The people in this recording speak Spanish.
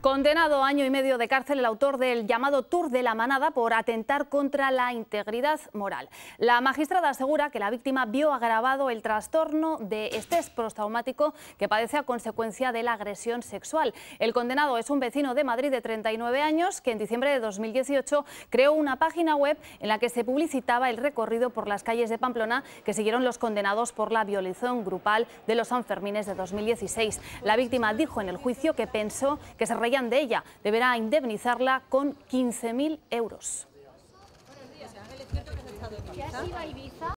Condenado a año y medio de cárcel el autor del llamado Tour de la Manada por atentar contra la integridad moral. La magistrada asegura que la víctima vio agravado el trastorno de estrés prostraumático que padece a consecuencia de la agresión sexual. El condenado es un vecino de Madrid de 39 años que en diciembre de 2018 creó una página web en la que se publicitaba el recorrido por las calles de Pamplona que siguieron los condenados por la violación grupal de los Sanfermines de 2016. La víctima dijo en el juicio que pensó que se de ella deberá indemnizarla con 15.000 euros.